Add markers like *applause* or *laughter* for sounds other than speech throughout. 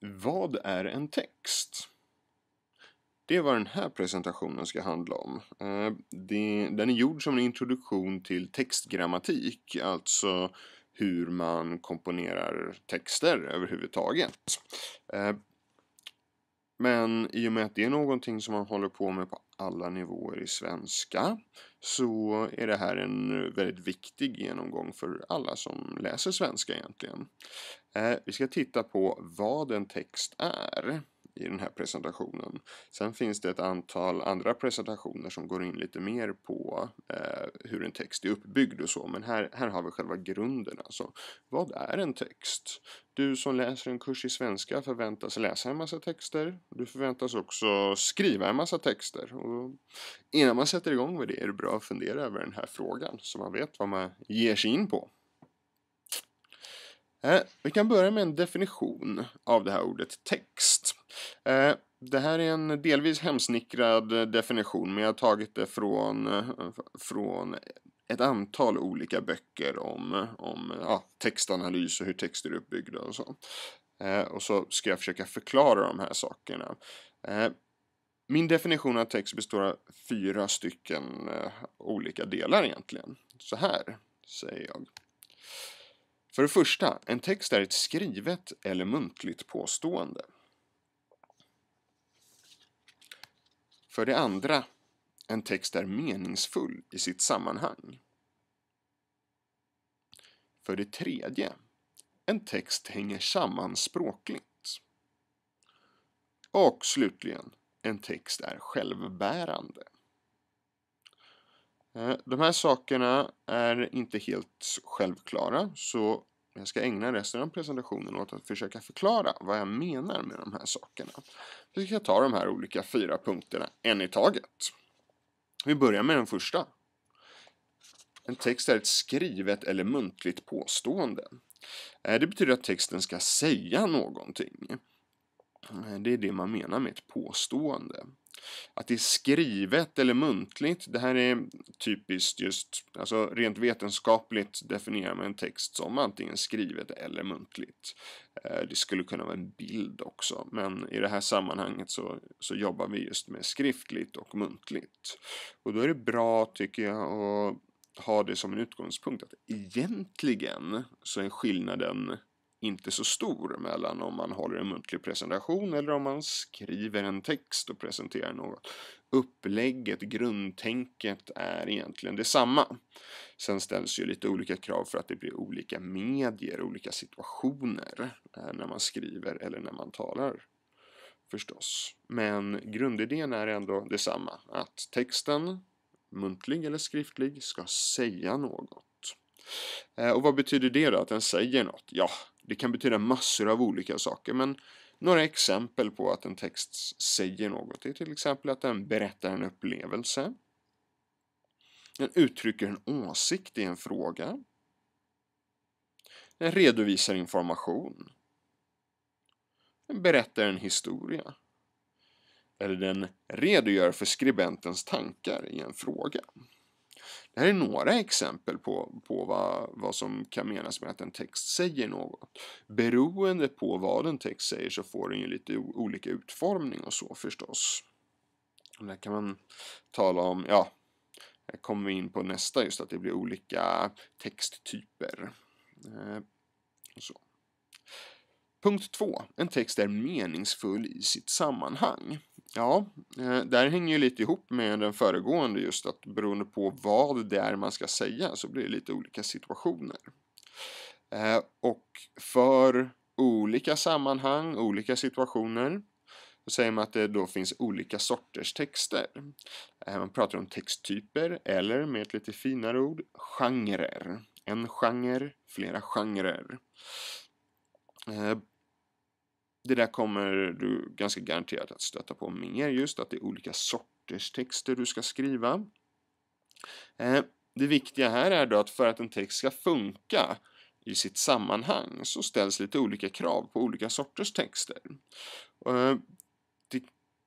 Vad är en text? Det är vad den här presentationen ska handla om. Eh, den är gjord som en introduktion till textgrammatik, alltså hur man komponerar texter överhuvudtaget. Eh, men i och med att det är någonting som man håller på med på alla nivåer i svenska så är det här en väldigt viktig genomgång för alla som läser svenska egentligen. Eh, vi ska titta på vad en text är i den här presentationen. Sen finns det ett antal andra presentationer som går in lite mer på eh, hur en text är uppbyggd och så, men här, här har vi själva grunden. Alltså, vad är en text? Du som läser en kurs i svenska förväntas läsa en massa texter. Du förväntas också skriva en massa texter. Och innan man sätter igång med det är det bra att fundera över den här frågan så man vet vad man ger sig in på. Eh, vi kan börja med en definition av det här ordet text. Eh, det här är en delvis hemsnickrad definition men jag har tagit det från, eh, från ett antal olika böcker om, om ja, textanalys och hur texter är uppbyggda och så. och så ska jag försöka förklara de här sakerna. min definition av text består av fyra stycken olika delar egentligen. Så här säger jag. För det första, en text är ett skrivet eller muntligt påstående. För det andra, en text är meningsfull i sitt sammanhang. För det tredje, en text hänger samman språkligt. Och slutligen, en text är självbärande. Eh, de här sakerna är inte helt självklara, så men jag ska ägna resten av presentationen åt att försöka förklara vad jag menar med de här sakerna. Vi ska ta de här olika fyra punkterna en i taget. Vi börjar med den första. En text är ett skrivet eller muntligt påstående. Eh, det betyder att texten ska säga någonting. Eh, det är det man menar med ett påstående att det är skrivet eller muntligt. Det här är typiskt just, alltså rent vetenskapligt definierar man en text som antingen skrivet eller muntligt. Eh, det skulle kunna vara en bild också, men i det här sammanhanget så, så jobbar vi just med skriftligt och muntligt. Och då är det bra, tycker jag, att ha det som en utgångspunkt att egentligen så är skillnaden inte så stor mellan om man håller en muntlig presentation eller om man skriver en text och presenterar något. Upplägget, grundtänket är egentligen detsamma. Sen ställs ju lite olika krav för att det blir olika medier, olika situationer eh, när man skriver eller när man talar förstås. Men grundidén är ändå detsamma, att texten, muntlig eller skriftlig, ska säga något. Eh, och vad betyder det då, att den säger något? Ja, det kan betyda massor av olika saker men några exempel på att en text säger något är till exempel att den berättar en upplevelse. Den uttrycker en åsikt i en fråga. Den redovisar information. Den berättar en historia. Eller den redogör för skribentens tankar i en fråga. Det här är några exempel på, på vad, vad som kan menas med att en text säger något. Beroende på vad en text säger så får den ju lite olika utformning och så förstås. där kan man tala om, ja, här kommer vi in på nästa just att det blir olika texttyper. Eh, så. Punkt 2. En text är meningsfull i sitt sammanhang. Ja, eh, där hänger ju lite ihop med den föregående just att beroende på vad det är man ska säga så blir det lite olika situationer. Eh, och för olika sammanhang, olika situationer så säger man att det då finns olika sorters texter. Eh, man pratar om texttyper eller med ett lite finare ord genrer. En genre, flera genrer. Det där kommer du ganska garanterat att stöta på mer, just att det är olika sorters texter du ska skriva. Eh, det viktiga här är då att för att en text ska funka i sitt sammanhang så ställs lite olika krav på olika sorters texter. Eh,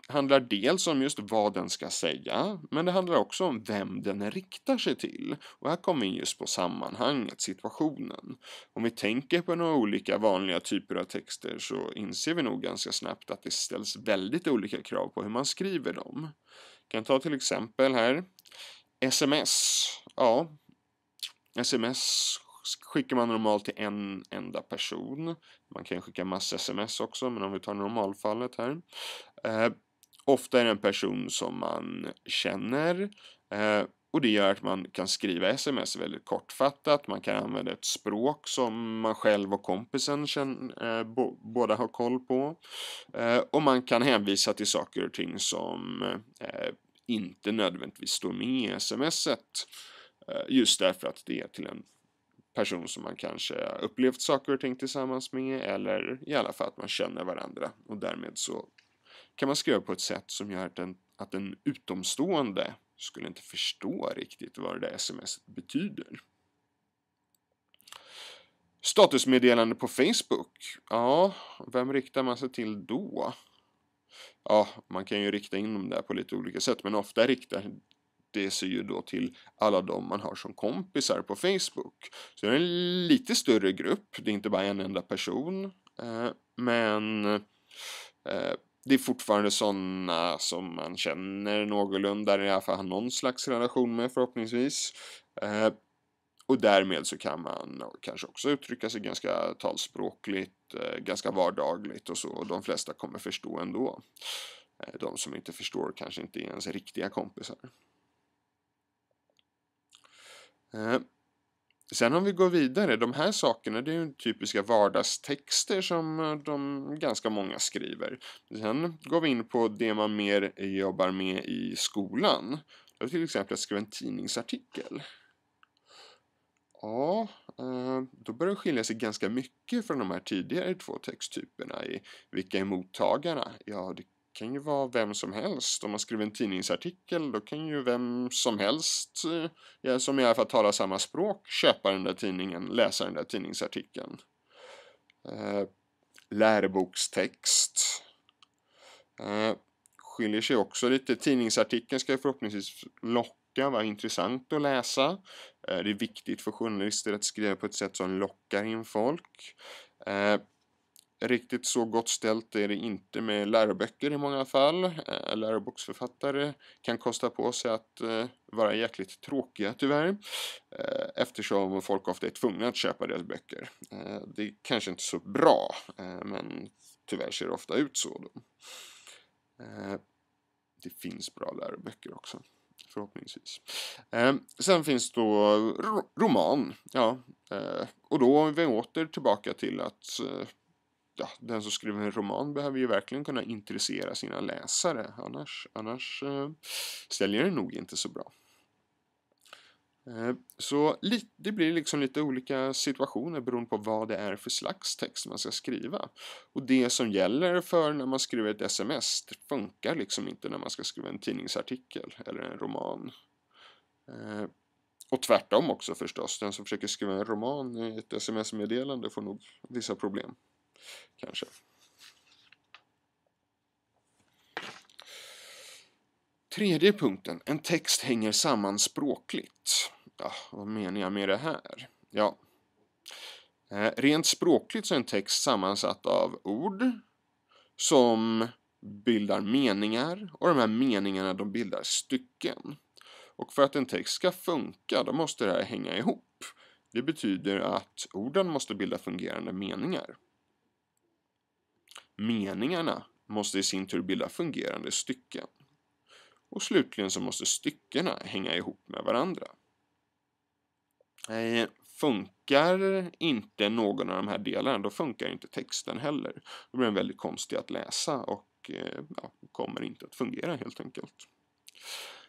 handlar dels om just vad den ska säga, men det handlar också om vem den riktar sig till. Och här kommer vi in just på sammanhanget, situationen. Om vi tänker på några olika vanliga typer av texter så inser vi nog ganska snabbt att det ställs väldigt olika krav på hur man skriver dem. Jag kan ta till exempel här, sms. Ja, sms skickar man normalt till en enda person. Man kan skicka massa sms också, men om vi tar normalfallet här. Eh, Ofta är det en person som man känner eh, och det gör att man kan skriva sms väldigt kortfattat. Man kan använda ett språk som man själv och kompisen eh, båda har koll på. Eh, och man kan hänvisa till saker och ting som inte nödvändigtvis står med i smset. just därför att det är till en person som man kanske upplevt saker och ting tillsammans med eller i alla fall att man känner varandra och därmed så kan man skriva på ett sätt som gör att en, att en utomstående skulle inte förstå riktigt vad det där smset betyder. Statusmeddelande på Facebook? Ja, vem riktar man sig till då? Ja, man kan ju rikta in dem där på lite olika sätt, men ofta riktar det sig ju då till alla de man har som kompisar på Facebook. Så det är en lite större grupp, det är inte bara en enda person. Eh, men eh, det är fortfarande sådana som man känner någorlunda, i alla fall har någon slags relation med förhoppningsvis. Eh, och därmed så kan man kanske också uttrycka sig ganska talspråkligt, eh, ganska vardagligt och så. Och de flesta kommer förstå ändå. Eh, de som inte förstår kanske inte är ens riktiga kompisar. Eh, Sen om vi går vidare, de här sakerna det är ju typiska vardagstexter som eh, de ganska många skriver. Sen går vi in på det man mer jobbar med i skolan. Det är till exempel att skriva en tidningsartikel. Ja, eh, då börjar det skilja sig ganska mycket från de här tidigare två texttyperna i vilka är mottagarna? Ja, det kan ju vara vem som helst. Om man skriver en tidningsartikel då kan ju vem som helst eh, som i alla fall talar samma språk köpa den där tidningen, läsa den där tidningsartikeln. Eh, lärobokstext. Eh, skiljer sig också lite. Tidningsartikeln ska ju förhoppningsvis locka, vara intressant att läsa. Eh, det är viktigt för journalister att skriva på ett sätt som lockar in folk. Eh, Riktigt så gott ställt är det inte med läroböcker i många fall. Eh, läroboksförfattare kan kosta på sig att eh, vara jäkligt tråkiga tyvärr eh, eftersom folk ofta är tvungna att köpa deras böcker. Det är kanske inte så bra men tyvärr ser det ofta ut så. Då. Det finns bra läroböcker också förhoppningsvis. sen finns då roman. Ja, och då är vi åter tillbaka till att ja, den som skriver en roman behöver ju verkligen kunna intressera sina läsare. Annars, annars eh, säljer den nog inte så bra. Eh, så det blir liksom lite olika situationer beroende på vad det är för slags text man ska skriva. Och det som gäller för när man skriver ett sms det funkar liksom inte när man ska skriva en tidningsartikel eller en roman. Eh, och tvärtom också förstås, den som försöker skriva en roman i ett sms-meddelande får nog vissa problem. Kanske. Tredje punkten. En text hänger samman språkligt. Ja, vad menar jag med det här? Ja, eh, Rent språkligt så är en text sammansatt av ord som bildar meningar och de här meningarna de bildar stycken. Och för att en text ska funka då måste det här hänga ihop. Det betyder att orden måste bilda fungerande meningar. Meningarna måste i sin tur bilda fungerande stycken. Och slutligen så måste styckena hänga ihop med varandra. Eh, funkar inte någon av de här delarna, då funkar inte texten heller. Då blir den väldigt konstig att läsa och eh, ja, kommer inte att fungera helt enkelt.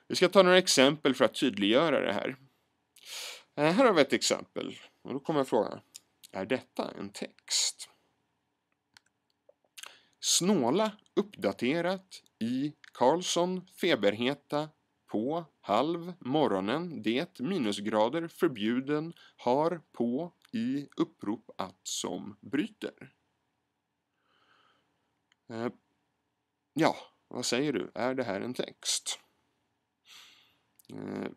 Vi ska ta några exempel för att tydliggöra det här. Eh, här har vi ett exempel och då kommer jag fråga, är detta en text? snåla uppdaterat i Karlsson feberheta på halv morgonen det minusgrader förbjuden har på i upprop att som bryter. Eh, ja, vad säger du? Är det här en text? Eh,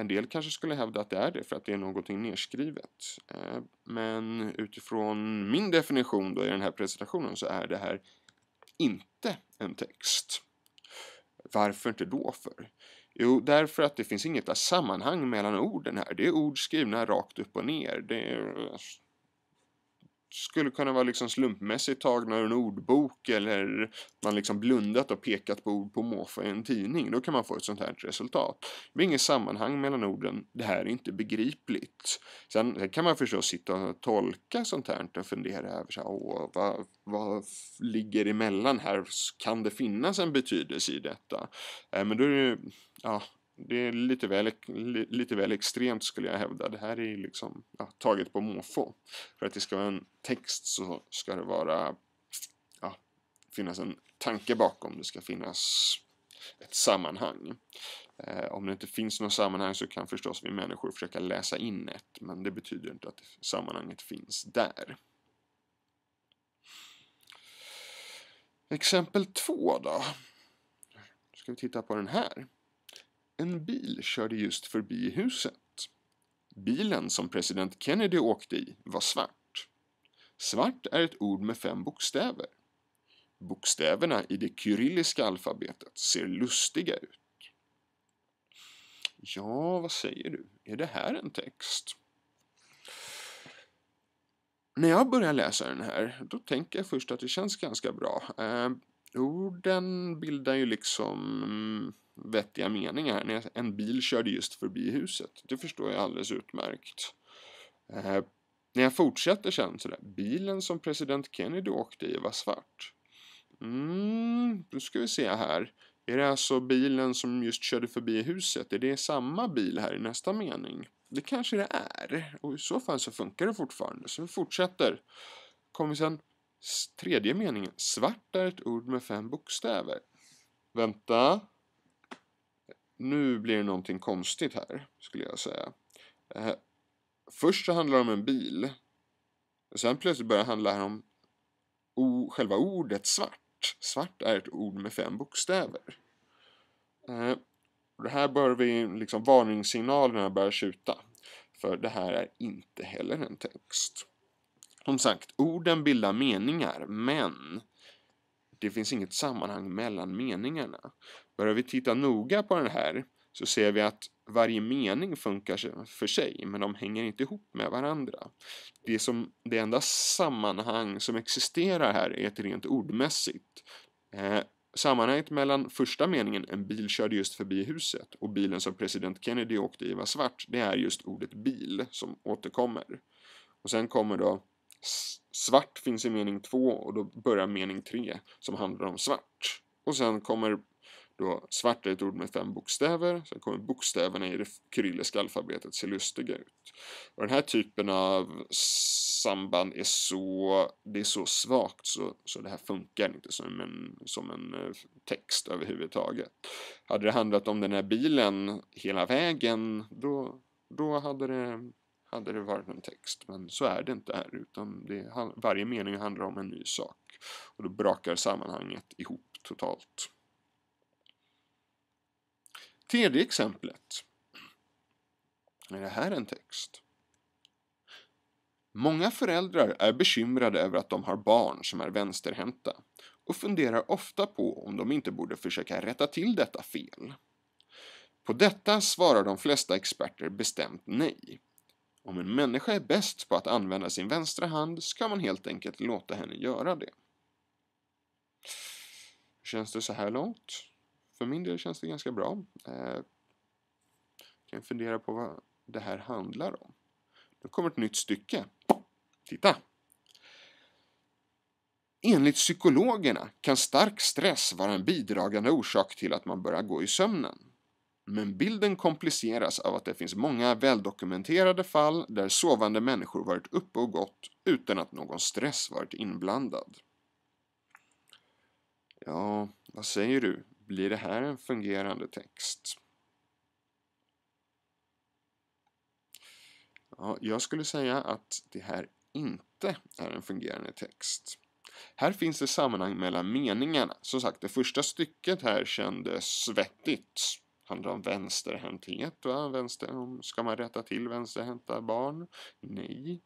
en del kanske skulle hävda att det är det för att det är någonting nedskrivet. Eh, men utifrån min definition då i den här presentationen så är det här inte en text. Varför inte då för? Jo, därför att det finns inget sammanhang mellan orden här. Det är ord skrivna rakt upp och ner. Det är skulle kunna vara liksom slumpmässigt tagna ur en ordbok eller man liksom blundat och pekat på ord på måfå i en tidning. Då kan man få ett sånt här resultat. Det är inget sammanhang mellan orden. Det här är inte begripligt. Sen, kan man förstås sitta och tolka sånt här och fundera över så här, åh, vad, vad ligger emellan här? Kan det finnas en betydelse i detta? Äh, men då är det ju... ja, det är lite väl, lite väl extremt skulle jag hävda. Det här är liksom ja, taget på måfå. För att det ska vara en text så ska det vara ja, finnas en tanke bakom. Det ska finnas ett sammanhang. Eh, om det inte finns något sammanhang så kan förstås vi människor försöka läsa in ett, men det betyder inte att sammanhanget finns där. Exempel två då. Då ska vi titta på den här. En bil körde just förbi huset. Bilen som president Kennedy åkte i var svart. Svart är ett ord med fem bokstäver. Bokstäverna i det kyrilliska alfabetet ser lustiga ut. Ja, vad säger du? Är det här en text? När jag börjar läsa den här, då tänker jag först att det känns ganska bra. Eh, orden bildar ju liksom mm, vettiga mening här. En bil körde just förbi huset. Det förstår jag alldeles utmärkt. Eh, när jag fortsätter sen sådär. Bilen som president Kennedy åkte i var svart. Mm, då ska vi se här. Är det alltså bilen som just körde förbi huset? Är det samma bil här i nästa mening? Det kanske det är. Och i så fall så funkar det fortfarande. Så vi fortsätter. Kommer sen tredje meningen. Svart är ett ord med fem bokstäver. Vänta nu blir det någonting konstigt här, skulle jag säga. Eh, först så handlar det om en bil. Sen plötsligt börjar det handla om o, själva ordet svart. Svart är ett ord med fem bokstäver. Eh, det här bör vi, liksom varningssignalerna börjar tjuta. För det här är inte heller en text. Som sagt, orden bildar meningar, men det finns inget sammanhang mellan meningarna. Börjar vi titta noga på den här så ser vi att varje mening funkar för sig, men de hänger inte ihop med varandra. Det, som, det enda sammanhang som existerar här är ett rent ordmässigt. Eh, sammanhanget mellan första meningen, en bil körde just förbi huset, och bilen som president Kennedy åkte i var svart, det är just ordet bil som återkommer. Och sen kommer då svart finns i mening två och då börjar mening tre som handlar om svart. Och sen kommer då svart är ett ord med fem bokstäver, sen kommer bokstäverna i det kyrilliska alfabetet se lustiga ut. Och den här typen av samband är så, det är så svagt så, så det här funkar inte som en, som en eh, text överhuvudtaget. Hade det handlat om den här bilen hela vägen, då, då hade det hade det varit en text, men så är det inte här utan det, varje mening handlar om en ny sak och då brakar sammanhanget ihop totalt. Tredje exemplet. Är det här en text? Många föräldrar är bekymrade över att de har barn som är vänsterhänta och funderar ofta på om de inte borde försöka rätta till detta fel. På detta svarar de flesta experter bestämt nej. Om en människa är bäst på att använda sin vänstra hand ska man helt enkelt låta henne göra det. Hur känns det så här långt? för min del känns det ganska bra. Eh, kan fundera på vad det här handlar om. Nu kommer ett nytt stycke. Titta! Enligt psykologerna kan stark stress vara en bidragande orsak till att man börjar gå i sömnen. Men bilden kompliceras av att det finns många väldokumenterade fall där sovande människor varit uppe och gått utan att någon stress varit inblandad. Ja, vad säger du? Blir det här en fungerande text? Ja, jag skulle säga att det här inte är en fungerande text. Här finns det sammanhang mellan meningarna. Som sagt, det första stycket här kändes svettigt. Det Handlar om vänsterhänthet. Va? Vänster, ska man rätta till vänsterhänta barn? Nej.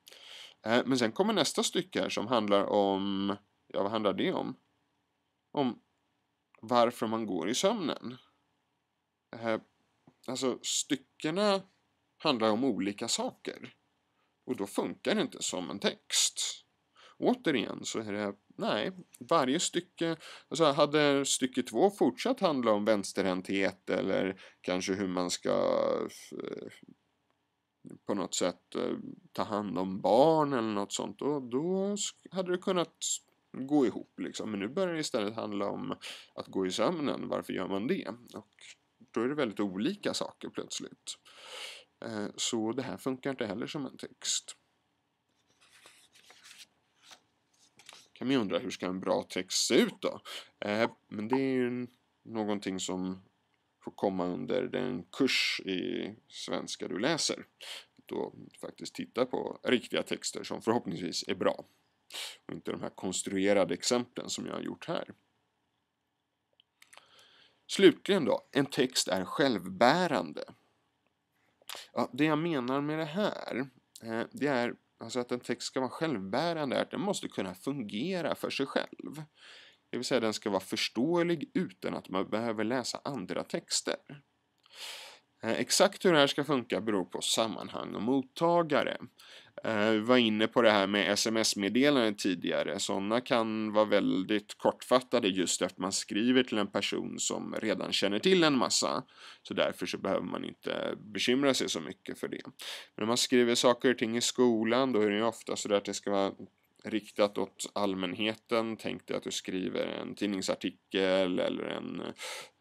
Eh, men sen kommer nästa stycke här som handlar om, ja vad handlar det om? Om varför man går i sömnen. Eh, alltså styckena handlar om olika saker. Och då funkar det inte som en text. Återigen så är det, nej, varje stycke, alltså hade stycke två fortsatt handla om vänsterhänthet eller kanske hur man ska eh, på något sätt eh, ta hand om barn eller något sånt, då, då hade det kunnat gå ihop liksom. Men nu börjar det istället handla om att gå i sömnen. Varför gör man det? Och då är det väldigt olika saker plötsligt. Eh, så det här funkar inte heller som en text. kan man ju undra hur ska en bra text se ut då? Eh, men det är ju någonting som får komma under den kurs i svenska du läser. Då faktiskt titta på riktiga texter som förhoppningsvis är bra. Och inte de här konstruerade exemplen som jag har gjort här. Slutligen då, en text är självbärande. Ja, det jag menar med det här, eh, det är alltså att en text ska vara självbärande, är att den måste kunna fungera för sig själv. Det vill säga den ska vara förståelig utan att man behöver läsa andra texter. Eh, exakt hur det här ska funka beror på sammanhang och mottagare. Eh, vi var inne på det här med sms-meddelanden tidigare. Sådana kan vara väldigt kortfattade just efter man skriver till en person som redan känner till en massa. Så därför så behöver man inte bekymra sig så mycket för det. Men när man skriver saker och ting i skolan då är det ju ofta så att det ska vara riktat åt allmänheten. Tänk dig att du skriver en tidningsartikel eller en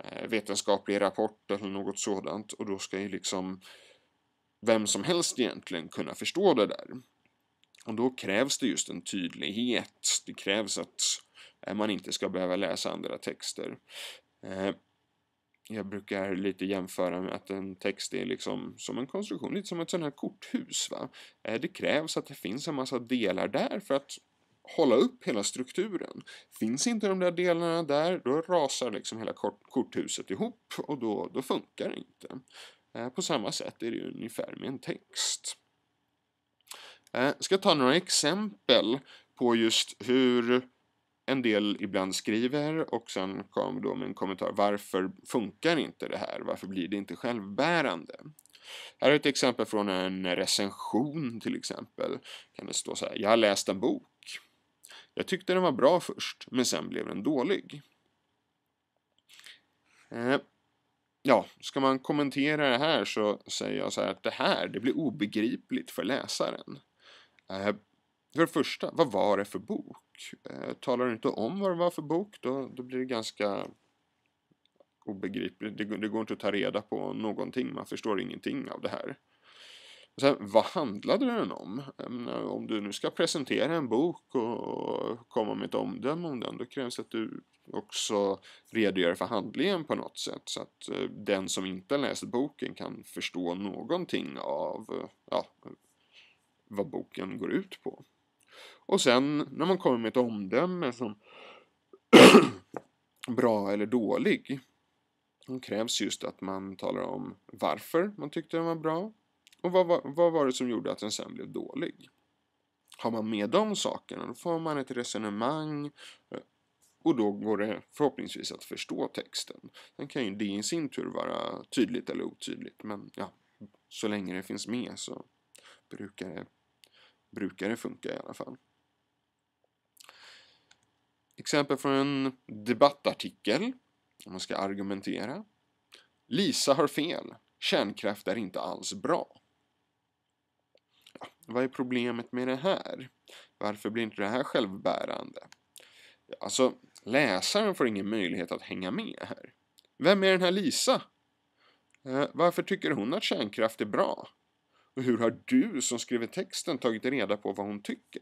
eh, vetenskaplig rapport eller något sådant och då ska ju liksom vem som helst egentligen kunna förstå det där. Och då krävs det just en tydlighet. Det krävs att eh, man inte ska behöva läsa andra texter. Eh, jag brukar lite jämföra med att en text är liksom som en konstruktion, lite som ett sånt här korthus. Va? Eh, det krävs att det finns en massa delar där för att hålla upp hela strukturen. Finns inte de där delarna där, då rasar liksom hela korthuset ihop och då, då funkar det inte. Eh, på samma sätt är det ungefär med en text. Eh, jag ska ta några exempel på just hur en del ibland skriver och sen kom då med en kommentar varför funkar inte det här? Varför blir det inte självbärande? Här är ett exempel från en recension till exempel. Kan det stå så här, jag har läst en bok. Jag tyckte den var bra först, men sen blev den dålig. Eh, ja, ska man kommentera det här så säger jag så här att det här, det blir obegripligt för läsaren. Eh, för det första, vad var det för bok? Eh, talar du inte om vad det var för bok, då, då blir det ganska obegripligt. Det, det, går inte att ta reda på någonting, man förstår ingenting av det här. Och sen, vad handlade den om? Menar, om du nu ska presentera en bok och komma med ett omdöme om den, då krävs att du också redogör för handlingen på något sätt så att eh, den som inte läst boken kan förstå någonting av eh, ja, vad boken går ut på. Och sen när man kommer med ett omdöme som *clears throat* bra eller dålig, då krävs just att man talar om varför man tyckte den var bra, och vad, vad, vad var det som gjorde att den sen blev dålig? Har man med de sakerna då får man ett resonemang eh, och då går det förhoppningsvis att förstå texten. Sen kan ju det i sin tur vara tydligt eller otydligt men ja, så länge det finns med så brukar det, brukar det funka i alla fall. Exempel från en debattartikel, om man ska argumentera. Lisa har fel. Kärnkraft är inte alls bra. Vad är problemet med det här? Varför blir inte det här självbärande? Alltså, läsaren får ingen möjlighet att hänga med här. Vem är den här Lisa? Eh, varför tycker hon att kärnkraft är bra? Och hur har du som skriver texten tagit reda på vad hon tycker?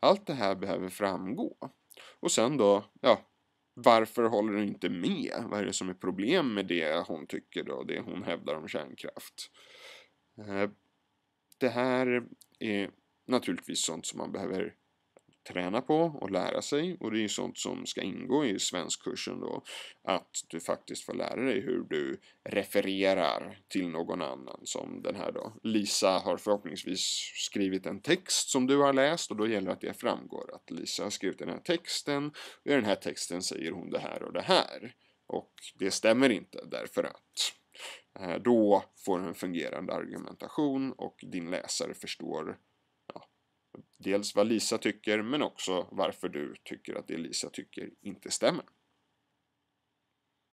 Allt det här behöver framgå. Och sen då, ja, varför håller du inte med? Vad är det som är problem med det hon tycker och det hon hävdar om kärnkraft? Eh, det här är naturligtvis sånt som man behöver träna på och lära sig och det är ju sånt som ska ingå i svenskkursen då att du faktiskt får lära dig hur du refererar till någon annan som den här då. Lisa har förhoppningsvis skrivit en text som du har läst och då gäller det att det framgår att Lisa har skrivit den här texten och i den här texten säger hon det här och det här och det stämmer inte därför att Eh, då får du en fungerande argumentation och din läsare förstår ja, dels vad Lisa tycker men också varför du tycker att det Lisa tycker inte stämmer.